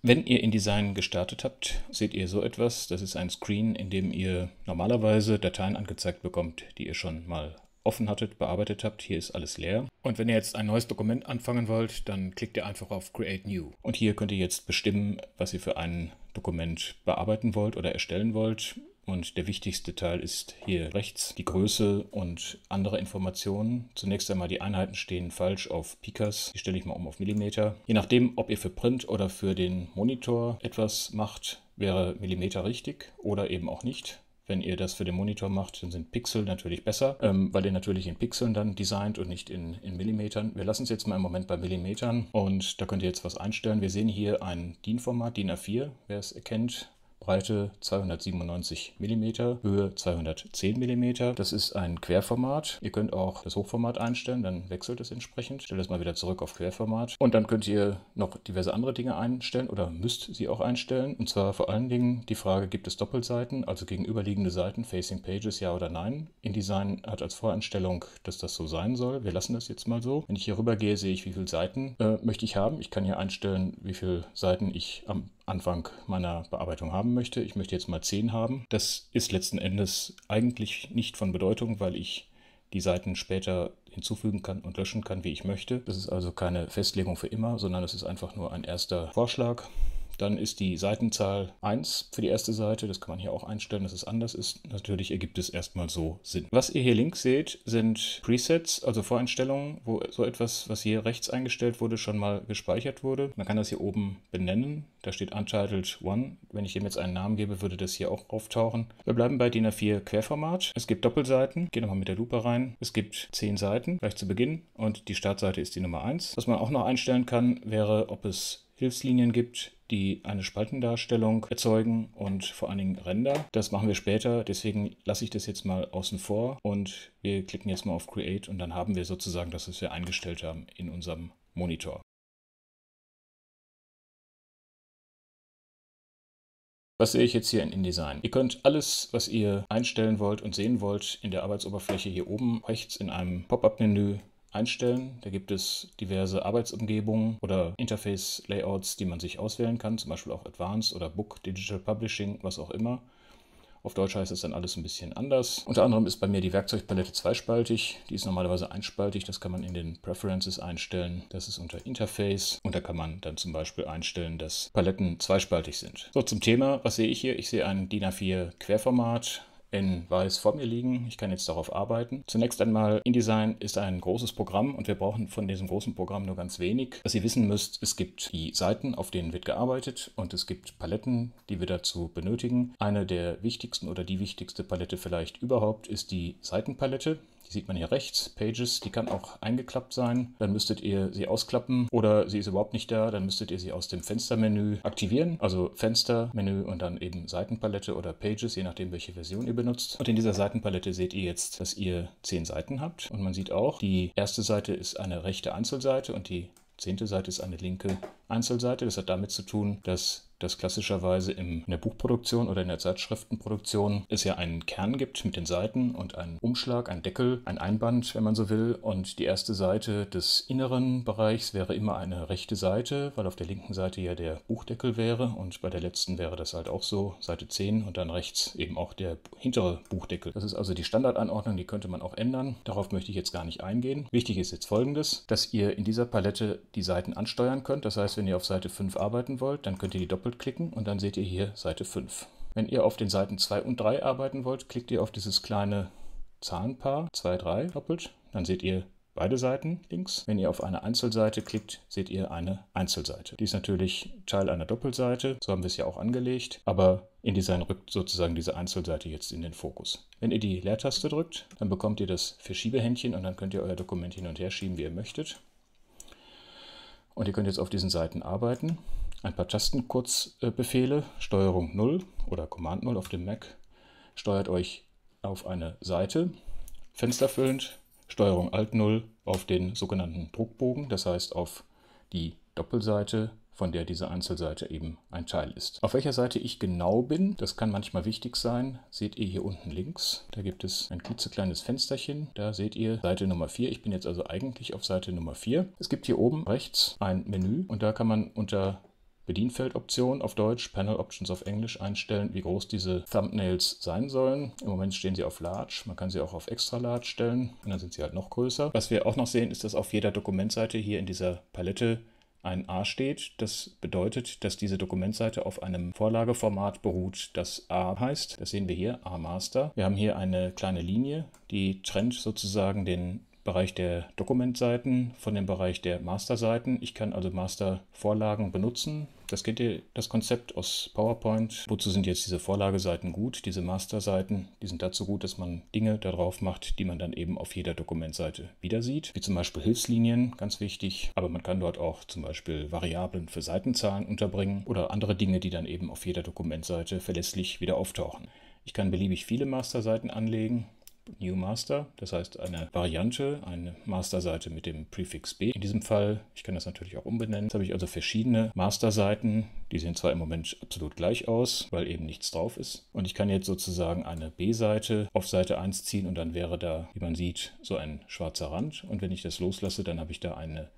Wenn ihr InDesign gestartet habt, seht ihr so etwas. Das ist ein Screen, in dem ihr normalerweise Dateien angezeigt bekommt, die ihr schon mal offen hattet, bearbeitet habt. Hier ist alles leer. Und wenn ihr jetzt ein neues Dokument anfangen wollt, dann klickt ihr einfach auf Create New. Und hier könnt ihr jetzt bestimmen, was ihr für ein Dokument bearbeiten wollt oder erstellen wollt. Und der wichtigste Teil ist hier rechts die Größe und andere Informationen. Zunächst einmal die Einheiten stehen falsch auf Pikas. Die stelle ich mal um auf Millimeter. Je nachdem, ob ihr für Print oder für den Monitor etwas macht, wäre Millimeter richtig oder eben auch nicht. Wenn ihr das für den Monitor macht, dann sind Pixel natürlich besser, ähm, weil ihr natürlich in Pixeln dann designt und nicht in, in Millimetern. Wir lassen es jetzt mal im Moment bei Millimetern und da könnt ihr jetzt was einstellen. Wir sehen hier ein DIN-Format, DIN A4, wer es erkennt. Breite 297 mm, Höhe 210 mm. Das ist ein Querformat. Ihr könnt auch das Hochformat einstellen, dann wechselt es entsprechend. Stellt es mal wieder zurück auf Querformat. Und dann könnt ihr noch diverse andere Dinge einstellen oder müsst sie auch einstellen. Und zwar vor allen Dingen die Frage, gibt es Doppelseiten, also gegenüberliegende Seiten, Facing Pages, ja oder nein? InDesign hat als Voreinstellung, dass das so sein soll. Wir lassen das jetzt mal so. Wenn ich hier rüber gehe, sehe ich, wie viele Seiten äh, möchte ich haben. Ich kann hier einstellen, wie viele Seiten ich am Anfang meiner Bearbeitung haben möchte. Ich möchte jetzt mal 10 haben. Das ist letzten Endes eigentlich nicht von Bedeutung, weil ich die Seiten später hinzufügen kann und löschen kann, wie ich möchte. Das ist also keine Festlegung für immer, sondern es ist einfach nur ein erster Vorschlag. Dann ist die Seitenzahl 1 für die erste Seite. Das kann man hier auch einstellen, dass es anders ist. Natürlich ergibt es erstmal so Sinn. Was ihr hier links seht, sind Presets, also Voreinstellungen, wo so etwas, was hier rechts eingestellt wurde, schon mal gespeichert wurde. Man kann das hier oben benennen. Da steht Untitled One. Wenn ich dem jetzt einen Namen gebe, würde das hier auch auftauchen. Wir bleiben bei DIN A4 Querformat. Es gibt Doppelseiten. Gehe nochmal mit der Lupe rein. Es gibt 10 Seiten, gleich zu Beginn. Und die Startseite ist die Nummer 1. Was man auch noch einstellen kann, wäre, ob es Hilfslinien gibt, die eine Spaltendarstellung erzeugen und vor allen Dingen Ränder. Das machen wir später, deswegen lasse ich das jetzt mal außen vor und wir klicken jetzt mal auf Create und dann haben wir sozusagen das, was wir eingestellt haben in unserem Monitor. Was sehe ich jetzt hier in InDesign? Ihr könnt alles, was ihr einstellen wollt und sehen wollt, in der Arbeitsoberfläche hier oben rechts in einem Pop-up-Menü einstellen. Da gibt es diverse Arbeitsumgebungen oder Interface-Layouts, die man sich auswählen kann, zum Beispiel auch Advanced oder Book, Digital Publishing, was auch immer. Auf Deutsch heißt es dann alles ein bisschen anders. Unter anderem ist bei mir die Werkzeugpalette zweispaltig. Die ist normalerweise einspaltig. Das kann man in den Preferences einstellen. Das ist unter Interface. Und da kann man dann zum Beispiel einstellen, dass Paletten zweispaltig sind. So, zum Thema. Was sehe ich hier? Ich sehe ein DIN A4 Querformat in weiß vor mir liegen. Ich kann jetzt darauf arbeiten. Zunächst einmal, InDesign ist ein großes Programm und wir brauchen von diesem großen Programm nur ganz wenig. Was ihr wissen müsst, es gibt die Seiten, auf denen wird gearbeitet und es gibt Paletten, die wir dazu benötigen. Eine der wichtigsten oder die wichtigste Palette vielleicht überhaupt ist die Seitenpalette. Die sieht man hier rechts, Pages, die kann auch eingeklappt sein. Dann müsstet ihr sie ausklappen oder sie ist überhaupt nicht da, dann müsstet ihr sie aus dem Fenstermenü aktivieren. Also Fenstermenü und dann eben Seitenpalette oder Pages, je nachdem welche Version ihr benutzt. Und in dieser Seitenpalette seht ihr jetzt, dass ihr zehn Seiten habt. Und man sieht auch, die erste Seite ist eine rechte Einzelseite und die zehnte Seite ist eine linke Einzelseite. Das hat damit zu tun, dass das klassischerweise in der Buchproduktion oder in der Zeitschriftenproduktion es ja einen Kern gibt mit den Seiten und einen Umschlag, einen Deckel, ein Einband, wenn man so will. Und die erste Seite des inneren Bereichs wäre immer eine rechte Seite, weil auf der linken Seite ja der Buchdeckel wäre und bei der letzten wäre das halt auch so, Seite 10 und dann rechts eben auch der hintere Buchdeckel. Das ist also die Standardanordnung, die könnte man auch ändern. Darauf möchte ich jetzt gar nicht eingehen. Wichtig ist jetzt folgendes, dass ihr in dieser Palette die Seiten ansteuern könnt. Das heißt, wenn ihr auf Seite 5 arbeiten wollt, dann könnt ihr die doppelt klicken und dann seht ihr hier Seite 5. Wenn ihr auf den Seiten 2 und 3 arbeiten wollt, klickt ihr auf dieses kleine Zahnpaar 2, 3 doppelt, dann seht ihr beide Seiten links. Wenn ihr auf eine Einzelseite klickt, seht ihr eine Einzelseite. Die ist natürlich Teil einer Doppelseite, so haben wir es ja auch angelegt, aber InDesign rückt sozusagen diese Einzelseite jetzt in den Fokus. Wenn ihr die Leertaste drückt, dann bekommt ihr das Verschiebehändchen und dann könnt ihr euer Dokument hin und her schieben, wie ihr möchtet. Und ihr könnt jetzt auf diesen Seiten arbeiten. Ein paar Tastenkurzbefehle, Steuerung 0 oder Command 0 auf dem Mac, steuert euch auf eine Seite, fensterfüllend, Steuerung Alt 0 auf den sogenannten Druckbogen, das heißt auf die Doppelseite von der diese Einzelseite eben ein Teil ist. Auf welcher Seite ich genau bin, das kann manchmal wichtig sein, seht ihr hier unten links. Da gibt es ein klitzekleines Fensterchen. Da seht ihr Seite Nummer 4. Ich bin jetzt also eigentlich auf Seite Nummer 4. Es gibt hier oben rechts ein Menü und da kann man unter Bedienfeldoption auf Deutsch, Panel Options auf Englisch einstellen, wie groß diese Thumbnails sein sollen. Im Moment stehen sie auf Large, man kann sie auch auf Extra Large stellen und dann sind sie halt noch größer. Was wir auch noch sehen, ist, dass auf jeder Dokumentseite hier in dieser Palette ein A steht. Das bedeutet, dass diese Dokumentseite auf einem Vorlageformat beruht, das A heißt. Das sehen wir hier, A-Master. Wir haben hier eine kleine Linie, die trennt sozusagen den Bereich der Dokumentseiten von dem Bereich der Masterseiten. Ich kann also Mastervorlagen benutzen, das kennt ihr, das Konzept aus PowerPoint. Wozu sind jetzt diese Vorlageseiten gut, diese Masterseiten? Die sind dazu gut, dass man Dinge da drauf macht, die man dann eben auf jeder Dokumentseite wieder sieht, wie zum Beispiel Hilfslinien, ganz wichtig. Aber man kann dort auch zum Beispiel Variablen für Seitenzahlen unterbringen oder andere Dinge, die dann eben auf jeder Dokumentseite verlässlich wieder auftauchen. Ich kann beliebig viele Masterseiten anlegen New Master, das heißt eine Variante, eine Masterseite mit dem Prefix B. In diesem Fall, ich kann das natürlich auch umbenennen, jetzt habe ich also verschiedene Masterseiten, die sehen zwar im Moment absolut gleich aus, weil eben nichts drauf ist. Und ich kann jetzt sozusagen eine B-Seite auf Seite 1 ziehen und dann wäre da, wie man sieht, so ein schwarzer Rand. Und wenn ich das loslasse, dann habe ich da eine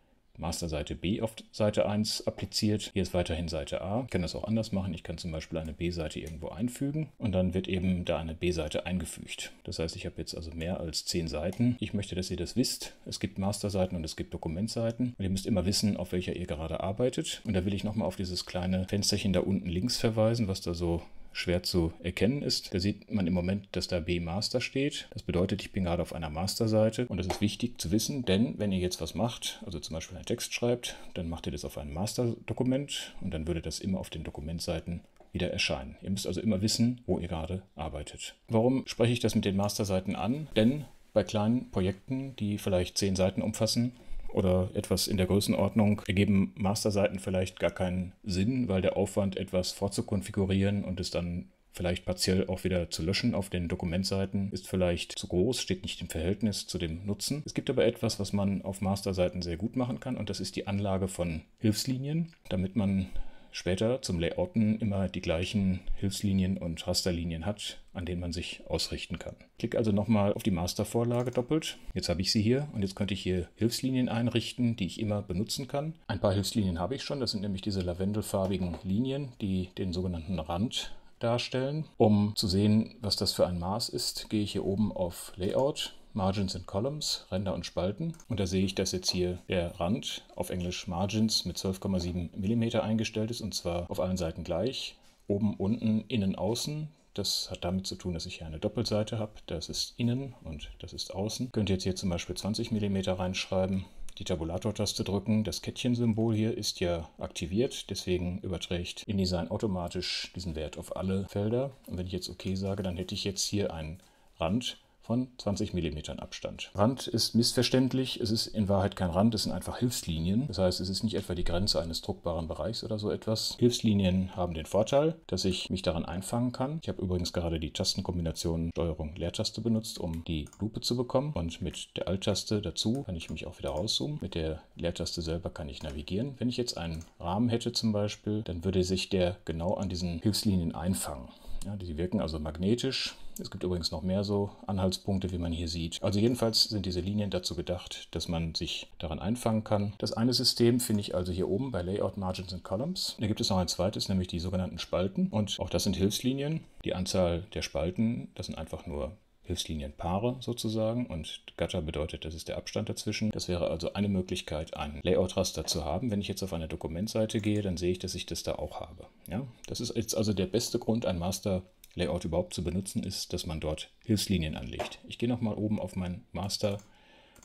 Masterseite B auf Seite 1 appliziert. Hier ist weiterhin Seite A. Ich kann das auch anders machen. Ich kann zum Beispiel eine B-Seite irgendwo einfügen und dann wird eben da eine B-Seite eingefügt. Das heißt, ich habe jetzt also mehr als 10 Seiten. Ich möchte, dass ihr das wisst. Es gibt Masterseiten und es gibt Dokumentseiten. Und ihr müsst immer wissen, auf welcher ihr gerade arbeitet. Und da will ich nochmal auf dieses kleine Fensterchen da unten links verweisen, was da so schwer zu erkennen ist. Da sieht man im Moment, dass da B Master steht. Das bedeutet, ich bin gerade auf einer Masterseite und das ist wichtig zu wissen, denn wenn ihr jetzt was macht, also zum Beispiel einen Text schreibt, dann macht ihr das auf einem Masterdokument und dann würde das immer auf den Dokumentseiten wieder erscheinen. Ihr müsst also immer wissen, wo ihr gerade arbeitet. Warum spreche ich das mit den Masterseiten an? Denn bei kleinen Projekten, die vielleicht zehn Seiten umfassen, oder etwas in der Größenordnung ergeben Masterseiten vielleicht gar keinen Sinn, weil der Aufwand, etwas vorzukonfigurieren und es dann vielleicht partiell auch wieder zu löschen auf den Dokumentseiten, ist vielleicht zu groß, steht nicht im Verhältnis zu dem Nutzen. Es gibt aber etwas, was man auf Masterseiten sehr gut machen kann und das ist die Anlage von Hilfslinien, damit man später zum Layouten immer die gleichen Hilfslinien und Rasterlinien hat, an denen man sich ausrichten kann. Klicke also nochmal auf die Mastervorlage doppelt. Jetzt habe ich sie hier und jetzt könnte ich hier Hilfslinien einrichten, die ich immer benutzen kann. Ein paar Hilfslinien habe ich schon, das sind nämlich diese lavendelfarbigen Linien, die den sogenannten Rand darstellen. Um zu sehen, was das für ein Maß ist, gehe ich hier oben auf Layout Margins and Columns, Ränder und Spalten. Und da sehe ich, dass jetzt hier der Rand auf Englisch Margins mit 12,7 mm eingestellt ist und zwar auf allen Seiten gleich. Oben, unten, innen, außen. Das hat damit zu tun, dass ich hier eine Doppelseite habe. Das ist innen und das ist außen. Könnt ihr jetzt hier zum Beispiel 20 mm reinschreiben die Tabulator-Taste drücken. Das Kettchen-Symbol hier ist ja aktiviert, deswegen überträgt InDesign automatisch diesen Wert auf alle Felder. Und wenn ich jetzt OK sage, dann hätte ich jetzt hier einen Rand von 20 mm Abstand. Rand ist missverständlich. Es ist in Wahrheit kein Rand, es sind einfach Hilfslinien. Das heißt, es ist nicht etwa die Grenze eines druckbaren Bereichs oder so etwas. Hilfslinien haben den Vorteil, dass ich mich daran einfangen kann. Ich habe übrigens gerade die Tastenkombination Steuerung Leertaste benutzt, um die Lupe zu bekommen. Und mit der Alt-Taste dazu kann ich mich auch wieder rauszoomen. Mit der Leertaste selber kann ich navigieren. Wenn ich jetzt einen Rahmen hätte zum Beispiel, dann würde sich der genau an diesen Hilfslinien einfangen. Ja, die wirken also magnetisch. Es gibt übrigens noch mehr so Anhaltspunkte, wie man hier sieht. Also jedenfalls sind diese Linien dazu gedacht, dass man sich daran einfangen kann. Das eine System finde ich also hier oben bei Layout Margins and Columns. Da gibt es noch ein zweites, nämlich die sogenannten Spalten. Und auch das sind Hilfslinien. Die Anzahl der Spalten, das sind einfach nur Hilfslinienpaare sozusagen und Gatter bedeutet, das ist der Abstand dazwischen. Das wäre also eine Möglichkeit, ein Layout-Raster zu haben. Wenn ich jetzt auf eine Dokumentseite gehe, dann sehe ich, dass ich das da auch habe. Ja? Das ist jetzt also der beste Grund, ein Master Layout überhaupt zu benutzen, ist, dass man dort Hilfslinien anlegt. Ich gehe nochmal oben auf mein Master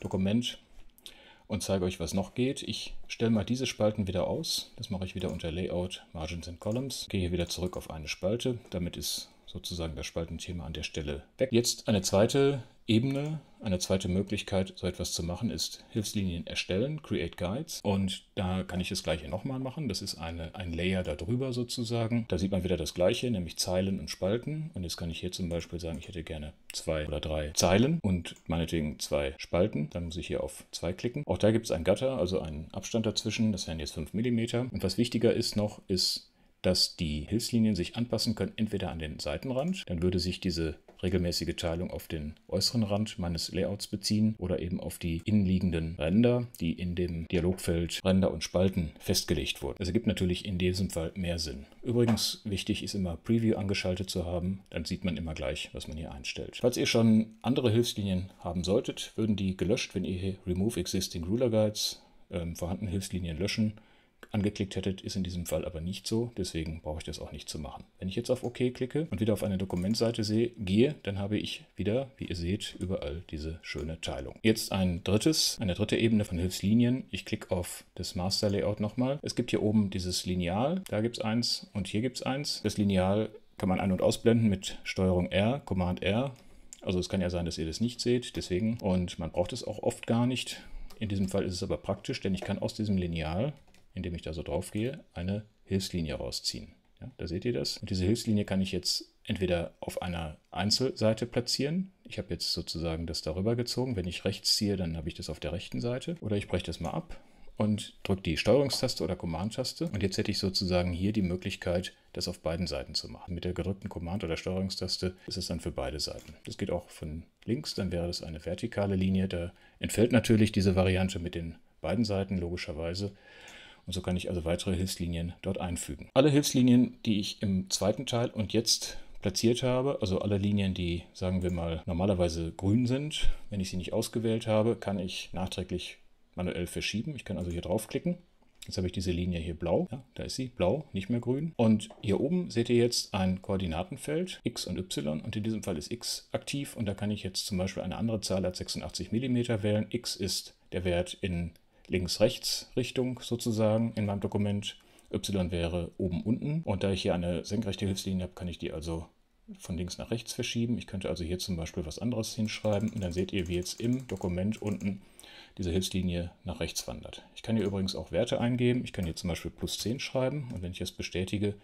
Dokument und zeige euch, was noch geht. Ich stelle mal diese Spalten wieder aus. Das mache ich wieder unter Layout, Margins and Columns. Gehe hier wieder zurück auf eine Spalte. Damit ist sozusagen das Spaltenthema an der Stelle weg. Jetzt eine zweite Ebene eine zweite Möglichkeit, so etwas zu machen, ist Hilfslinien erstellen, Create Guides. Und da kann ich das gleiche nochmal machen. Das ist eine, ein Layer darüber sozusagen. Da sieht man wieder das gleiche, nämlich Zeilen und Spalten. Und jetzt kann ich hier zum Beispiel sagen, ich hätte gerne zwei oder drei Zeilen und meinetwegen zwei Spalten. Dann muss ich hier auf zwei klicken. Auch da gibt es ein Gatter, also einen Abstand dazwischen. Das wären jetzt 5 mm. Und was wichtiger ist noch, ist, dass die Hilfslinien sich anpassen können, entweder an den Seitenrand, dann würde sich diese regelmäßige Teilung auf den äußeren Rand meines Layouts beziehen oder eben auf die innenliegenden Ränder, die in dem Dialogfeld Ränder und Spalten festgelegt wurden. Es ergibt natürlich in diesem Fall mehr Sinn. Übrigens wichtig ist immer Preview angeschaltet zu haben, dann sieht man immer gleich, was man hier einstellt. Falls ihr schon andere Hilfslinien haben solltet, würden die gelöscht, wenn ihr hier Remove Existing Ruler Guides ähm, vorhandene Hilfslinien löschen angeklickt hättet, ist in diesem Fall aber nicht so. Deswegen brauche ich das auch nicht zu machen. Wenn ich jetzt auf OK klicke und wieder auf eine Dokumentseite sehe, gehe, dann habe ich wieder, wie ihr seht, überall diese schöne Teilung. Jetzt ein drittes, eine dritte Ebene von Hilfslinien. Ich klicke auf das Master Layout nochmal. Es gibt hier oben dieses Lineal. Da gibt es eins und hier gibt es eins. Das Lineal kann man ein- und ausblenden mit Steuerung R, Command R. Also es kann ja sein, dass ihr das nicht seht, deswegen. Und man braucht es auch oft gar nicht. In diesem Fall ist es aber praktisch, denn ich kann aus diesem Lineal indem ich da so drauf gehe, eine Hilfslinie rausziehen. Ja, da seht ihr das. Und diese Hilfslinie kann ich jetzt entweder auf einer Einzelseite platzieren. Ich habe jetzt sozusagen das darüber gezogen. Wenn ich rechts ziehe, dann habe ich das auf der rechten Seite. Oder ich breche das mal ab und drücke die Steuerungstaste oder Command-Taste. Und jetzt hätte ich sozusagen hier die Möglichkeit, das auf beiden Seiten zu machen. Mit der gedrückten Command- oder Steuerungstaste ist es dann für beide Seiten. Das geht auch von links, dann wäre das eine vertikale Linie. Da entfällt natürlich diese Variante mit den beiden Seiten, logischerweise. Und so kann ich also weitere Hilfslinien dort einfügen. Alle Hilfslinien, die ich im zweiten Teil und jetzt platziert habe, also alle Linien, die, sagen wir mal, normalerweise grün sind, wenn ich sie nicht ausgewählt habe, kann ich nachträglich manuell verschieben. Ich kann also hier draufklicken. Jetzt habe ich diese Linie hier blau. Ja, da ist sie, blau, nicht mehr grün. Und hier oben seht ihr jetzt ein Koordinatenfeld, x und y. Und in diesem Fall ist x aktiv. Und da kann ich jetzt zum Beispiel eine andere Zahl als 86 mm wählen. x ist der Wert in Links-Rechts-Richtung sozusagen in meinem Dokument. Y wäre oben unten und da ich hier eine senkrechte Hilfslinie habe, kann ich die also von links nach rechts verschieben. Ich könnte also hier zum Beispiel was anderes hinschreiben und dann seht ihr, wie jetzt im Dokument unten diese Hilfslinie nach rechts wandert. Ich kann hier übrigens auch Werte eingeben. Ich kann hier zum Beispiel plus 10 schreiben und wenn ich das bestätige,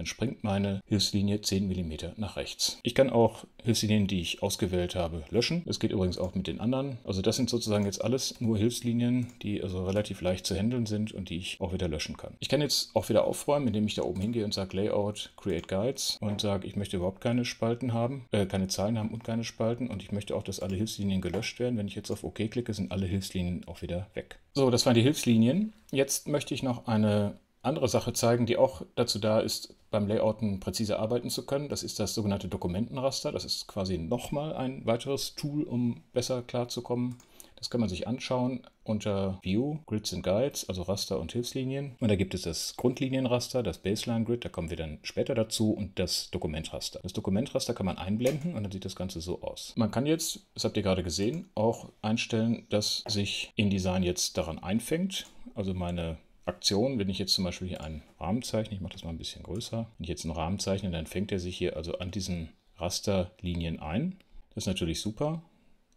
dann springt meine Hilfslinie 10 mm nach rechts. Ich kann auch Hilfslinien, die ich ausgewählt habe, löschen. Das geht übrigens auch mit den anderen. Also das sind sozusagen jetzt alles nur Hilfslinien, die also relativ leicht zu handeln sind und die ich auch wieder löschen kann. Ich kann jetzt auch wieder aufräumen, indem ich da oben hingehe und sage Layout, Create Guides und sage, ich möchte überhaupt keine Spalten haben, äh, keine Zahlen haben und keine Spalten und ich möchte auch, dass alle Hilfslinien gelöscht werden. Wenn ich jetzt auf OK klicke, sind alle Hilfslinien auch wieder weg. So, das waren die Hilfslinien. Jetzt möchte ich noch eine andere Sache zeigen, die auch dazu da ist, beim Layouten präziser arbeiten zu können. Das ist das sogenannte Dokumentenraster. Das ist quasi nochmal ein weiteres Tool, um besser klarzukommen. Das kann man sich anschauen unter View, Grids and Guides, also Raster und Hilfslinien. Und da gibt es das Grundlinienraster, das Baseline Grid, da kommen wir dann später dazu, und das Dokumentraster. Das Dokumentraster kann man einblenden und dann sieht das Ganze so aus. Man kann jetzt, das habt ihr gerade gesehen, auch einstellen, dass sich InDesign jetzt daran einfängt. Also meine Aktionen, wenn ich jetzt zum Beispiel hier einen Rahmen zeichne, ich mache das mal ein bisschen größer, wenn ich jetzt einen Rahmen zeichne, dann fängt er sich hier also an diesen Rasterlinien ein. Das ist natürlich super.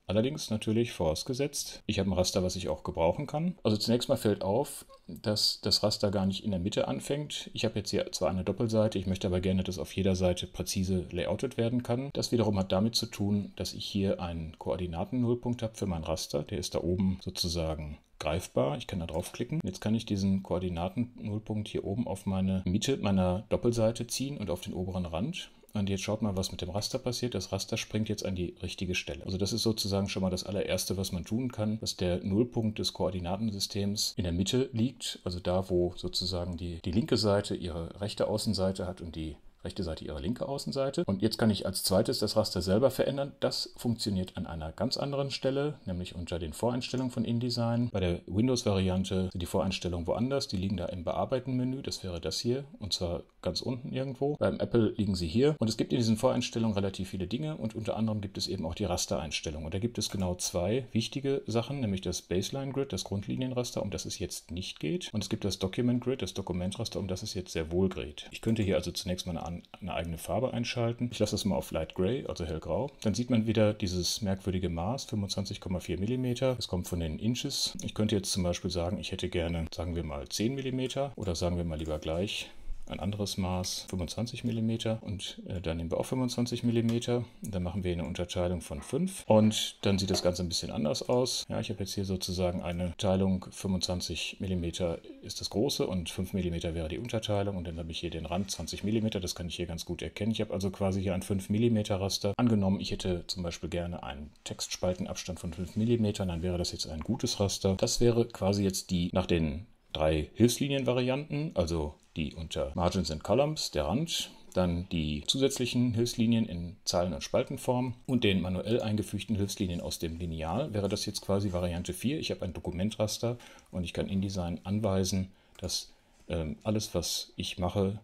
Allerdings natürlich vorausgesetzt, ich habe ein Raster, was ich auch gebrauchen kann. Also zunächst mal fällt auf, dass das Raster gar nicht in der Mitte anfängt. Ich habe jetzt hier zwar eine Doppelseite, ich möchte aber gerne, dass auf jeder Seite präzise layoutet werden kann. Das wiederum hat damit zu tun, dass ich hier einen Koordinaten-Nullpunkt habe für mein Raster. Der ist da oben sozusagen greifbar. Ich kann da draufklicken. Jetzt kann ich diesen Koordinaten-Nullpunkt hier oben auf meine Mitte meiner Doppelseite ziehen und auf den oberen Rand. Und jetzt schaut mal, was mit dem Raster passiert. Das Raster springt jetzt an die richtige Stelle. Also das ist sozusagen schon mal das allererste, was man tun kann, dass der Nullpunkt des Koordinatensystems in der Mitte liegt, also da, wo sozusagen die, die linke Seite ihre rechte Außenseite hat und die rechte Seite ihre linke Außenseite. Und jetzt kann ich als zweites das Raster selber verändern. Das funktioniert an einer ganz anderen Stelle, nämlich unter den Voreinstellungen von InDesign. Bei der Windows-Variante sind die Voreinstellungen woanders. Die liegen da im Bearbeiten-Menü. Das wäre das hier und zwar ganz unten irgendwo. Beim Apple liegen sie hier. Und es gibt in diesen Voreinstellungen relativ viele Dinge und unter anderem gibt es eben auch die Rastereinstellungen. Und da gibt es genau zwei wichtige Sachen, nämlich das Baseline-Grid, das Grundlinienraster, um das es jetzt nicht geht. Und es gibt das Document-Grid, das Dokumentraster, um das es jetzt sehr wohl geht. Ich könnte hier also zunächst mal eine man eine eigene Farbe einschalten. Ich lasse das mal auf Light Gray, also hellgrau. Dann sieht man wieder dieses merkwürdige Maß, 25,4 mm. Es kommt von den Inches. Ich könnte jetzt zum Beispiel sagen, ich hätte gerne, sagen wir mal 10 mm oder sagen wir mal lieber gleich ein anderes Maß 25 mm und äh, da nehmen wir auch 25 mm. Dann machen wir eine Unterteilung von 5 und dann sieht das Ganze ein bisschen anders aus. Ja, ich habe jetzt hier sozusagen eine Teilung 25 mm ist das große und 5 mm wäre die Unterteilung und dann habe ich hier den Rand 20 mm, das kann ich hier ganz gut erkennen. Ich habe also quasi hier ein 5 mm Raster. Angenommen, ich hätte zum Beispiel gerne einen Textspaltenabstand von 5 mm, dann wäre das jetzt ein gutes Raster. Das wäre quasi jetzt die nach den drei Hilfslinienvarianten, also die unter Margins and Columns, der Rand, dann die zusätzlichen Hilfslinien in Zahlen- und Spaltenform und den manuell eingefügten Hilfslinien aus dem Lineal wäre das jetzt quasi Variante 4. Ich habe ein Dokumentraster und ich kann InDesign anweisen, dass äh, alles, was ich mache,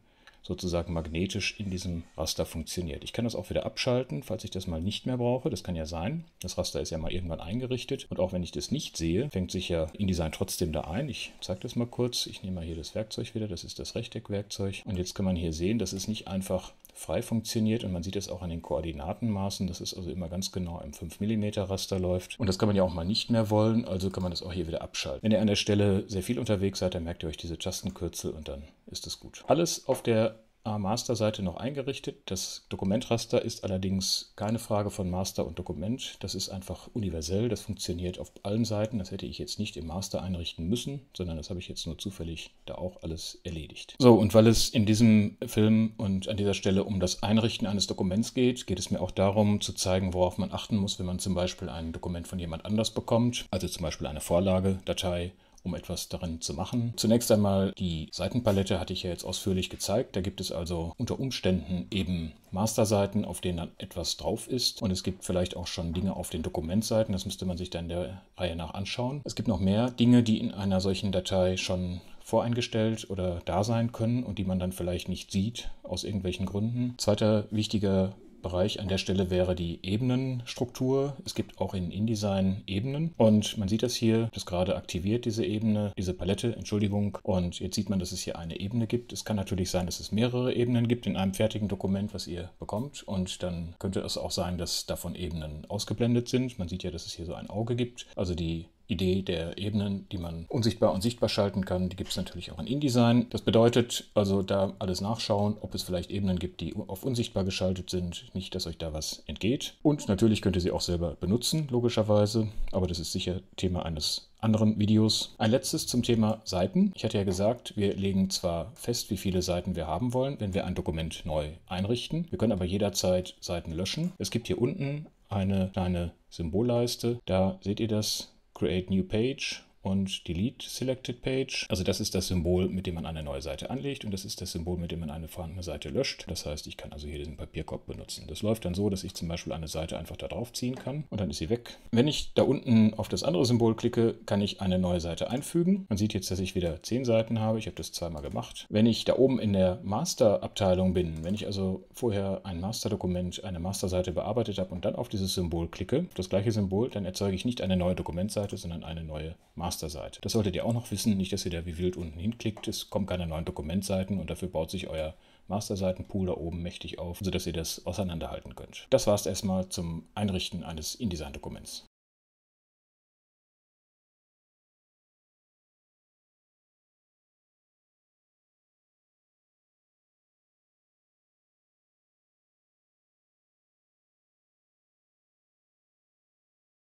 sozusagen magnetisch in diesem Raster funktioniert. Ich kann das auch wieder abschalten, falls ich das mal nicht mehr brauche. Das kann ja sein. Das Raster ist ja mal irgendwann eingerichtet. Und auch wenn ich das nicht sehe, fängt sich ja InDesign trotzdem da ein. Ich zeige das mal kurz. Ich nehme mal hier das Werkzeug wieder. Das ist das Rechteckwerkzeug. Und jetzt kann man hier sehen, das ist nicht einfach frei funktioniert und man sieht es auch an den Koordinatenmaßen, dass es also immer ganz genau im 5 mm Raster läuft und das kann man ja auch mal nicht mehr wollen, also kann man das auch hier wieder abschalten. Wenn ihr an der Stelle sehr viel unterwegs seid, dann merkt ihr euch diese Tastenkürzel und dann ist es gut. Alles auf der Masterseite noch eingerichtet. Das Dokumentraster ist allerdings keine Frage von Master und Dokument. Das ist einfach universell. Das funktioniert auf allen Seiten. Das hätte ich jetzt nicht im Master einrichten müssen, sondern das habe ich jetzt nur zufällig da auch alles erledigt. So, und weil es in diesem Film und an dieser Stelle um das Einrichten eines Dokuments geht, geht es mir auch darum zu zeigen, worauf man achten muss, wenn man zum Beispiel ein Dokument von jemand anders bekommt. Also zum Beispiel eine Vorlage, Datei um etwas darin zu machen. Zunächst einmal die Seitenpalette hatte ich ja jetzt ausführlich gezeigt. Da gibt es also unter Umständen eben Masterseiten, auf denen dann etwas drauf ist. Und es gibt vielleicht auch schon Dinge auf den Dokumentseiten. Das müsste man sich dann der Reihe nach anschauen. Es gibt noch mehr Dinge, die in einer solchen Datei schon voreingestellt oder da sein können und die man dann vielleicht nicht sieht aus irgendwelchen Gründen. Zweiter wichtiger Bereich an der Stelle wäre die Ebenenstruktur. Es gibt auch in InDesign Ebenen und man sieht das hier, das gerade aktiviert, diese Ebene, diese Palette, Entschuldigung. Und jetzt sieht man, dass es hier eine Ebene gibt. Es kann natürlich sein, dass es mehrere Ebenen gibt in einem fertigen Dokument, was ihr bekommt. Und dann könnte es auch sein, dass davon Ebenen ausgeblendet sind. Man sieht ja, dass es hier so ein Auge gibt. Also die Idee der Ebenen, die man unsichtbar und sichtbar schalten kann, die gibt es natürlich auch in InDesign. Das bedeutet also da alles nachschauen, ob es vielleicht Ebenen gibt, die auf unsichtbar geschaltet sind, nicht, dass euch da was entgeht. Und natürlich könnt ihr sie auch selber benutzen, logischerweise, aber das ist sicher Thema eines anderen Videos. Ein letztes zum Thema Seiten. Ich hatte ja gesagt, wir legen zwar fest, wie viele Seiten wir haben wollen, wenn wir ein Dokument neu einrichten. Wir können aber jederzeit Seiten löschen. Es gibt hier unten eine kleine Symbolleiste. Da seht ihr das. create new page und Delete Selected Page. Also das ist das Symbol, mit dem man eine neue Seite anlegt und das ist das Symbol, mit dem man eine vorhandene Seite löscht. Das heißt, ich kann also hier diesen Papierkorb benutzen. Das läuft dann so, dass ich zum Beispiel eine Seite einfach da drauf ziehen kann und dann ist sie weg. Wenn ich da unten auf das andere Symbol klicke, kann ich eine neue Seite einfügen. Man sieht jetzt, dass ich wieder zehn Seiten habe. Ich habe das zweimal gemacht. Wenn ich da oben in der Master-Abteilung bin, wenn ich also vorher ein Master-Dokument, eine Master-Seite bearbeitet habe und dann auf dieses Symbol klicke, das gleiche Symbol, dann erzeuge ich nicht eine neue Dokumentseite, sondern eine neue Masterseite. Masterseite. Das solltet ihr auch noch wissen, nicht, dass ihr da wie wild unten hinklickt. Es kommen keine neuen Dokumentseiten und dafür baut sich euer Masterseitenpool da oben mächtig auf, sodass ihr das auseinanderhalten könnt. Das war es erstmal zum Einrichten eines InDesign-Dokuments.